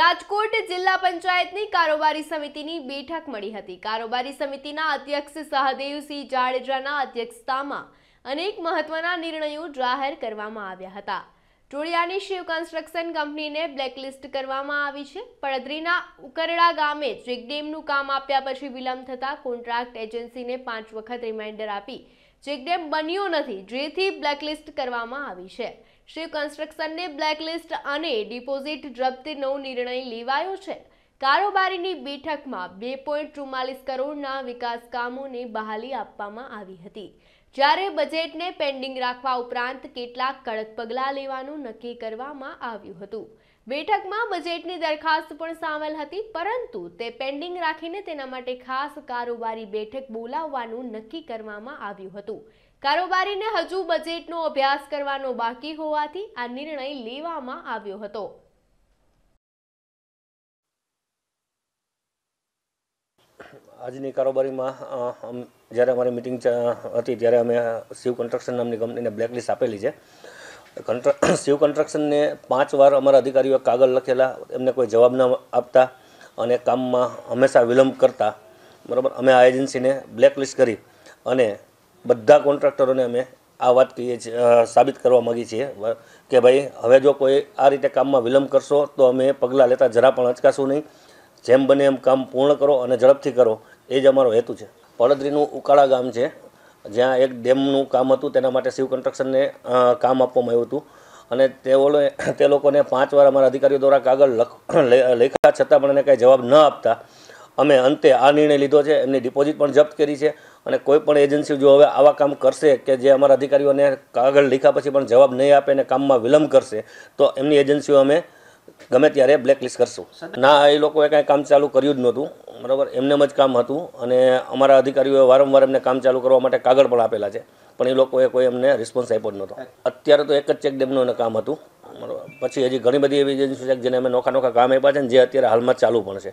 રાજકોટ જિલ્લા પંચાયતની કારોબારી સમિતિની બેઠક મળી હતી કારોબારી સમિતિના અધ્યક્ષ સહદેવસિંહ જાડેજાના અધ્યક્ષતામાં અનેક મહત્વના નિર્ણયો જાહેર કરવામાં આવ્યા હતા ટોળિયાની શિવ કન્સ્ટ્રક્શન કંપનીને બ્લેકલિસ્ટ કરવામાં આવી છે પડદરીના ઉકરડા ગામે ચેકડેમનું કામ આપ્યા પછી વિલંબ થતાં કોન્ટ્રાક્ટ એજન્સીને પાંચ વખત રિમાઇન્ડર આપી ચેકડેમ બન્યો નથી જેથી બ્લેકલિસ્ટ કરવામાં આવી છે શિવ કન્સ્ટ્રક્શનને બ્લેકલિસ્ટ અને ડિપોઝિટ જપ્તનો નિર્ણય લેવાયો છે કારોબારીની બેઠકમાં બે પોઈન્ટ ચુમ્માલીસ કરોડના વિકાસ કામોને બહાલી આપવામાં આવી હતી જ્યારે બજેટને પેન્ડિંગ રાખવા ઉપરાંત કેટલાક કડક પગલાં લેવાનું નક્કી કરવામાં આવ્યું હતું બેઠકમાં બજેટની દરખાસ્ત પણ સામેલ હતી પરંતુ તે પેન્ડિંગ રાખીને તેના માટે ખાસ કારોબારી બેઠક બોલાવવાનું નક્કી કરવામાં આવ્યું હતું કારોબારીને હજુ બજેટનો અભ્યાસ કરવાનો બાકી હોવાથી આ નિર્ણય લેવામાં આવ્યો હતો આજની કારોબારીમાં જ્યારે અમારી મિટિંગ હતી ત્યારે અમે શિવ કન્સ્ટ્રક્શન નામની કંપનીને બ્લેકલિસ્ટ આપેલી છે કન્ટ્ર શિવ કન્સ્ટ્રક્શનને પાંચ વાર અમારા અધિકારીઓ કાગળ લખેલા એમને કોઈ જવાબ ન આપતા અને કામમાં હંમેશા વિલંબ કરતા બરાબર અમે આ એજન્સીને બ્લેકલિસ્ટ કરી અને બધા કોન્ટ્રાક્ટરોને અમે આ વાત કહીએ છીએ સાબિત કરવા માગીએ છીએ કે ભાઈ હવે જો કોઈ આ રીતે કામમાં વિલંબ કરશો તો અમે પગલાં લેતા જરા પણ અચકાશું નહીં જેમ બને એમ કામ પૂર્ણ કરો અને ઝડપથી કરો એ જ અમારો હેતુ છે પડદરીનું ઉકાળા ગામ છે જ્યાં એક ડેમનું કામ હતું તેના માટે શિવ કન્સ્ટ્રક્શનને કામ આપવામાં આવ્યું હતું અને તેઓ તે લોકોને પાંચ વાર અમારા અધિકારીઓ દ્વારા કાગળ લખ લેખા છતાં પણ એને કાંઈ જવાબ ન આપતા અમે અંતે આ નિર્ણય લીધો છે એમની ડિપોઝિટ પણ જપ્ત કરી છે અને કોઈ પણ એજન્સી જો હવે આવા કામ કરશે કે જે અમારા અધિકારીઓને કાગળ લીખા પછી પણ જવાબ નહીં આપે અને કામમાં વિલંબ કરશે તો એમની એજન્સીઓ અમે ગમે ત્યારે બ્લેકલિસ્ટ કરશું ના એ લોકોએ કાંઈ કામ ચાલુ કર્યું જ નહોતું બરાબર એમનેમ જ કામ હતું અને અમારા અધિકારીઓએ વારંવાર એમને કામ ચાલુ કરવા માટે કાગળ પણ આપેલા છે પણ એ લોકોએ કોઈ એમને રિસ્પોન્સ આપ્યો જ નહોતો અત્યારે તો એક જ ચેકડેમનું એને કામ હતું બરાબર પછી હજી ઘણી બધી એવી એજન્સી છે જેને અમે નોખા નોખા કામ આપ્યા છે ને જે અત્યારે હાલમાં ચાલુ પણ છે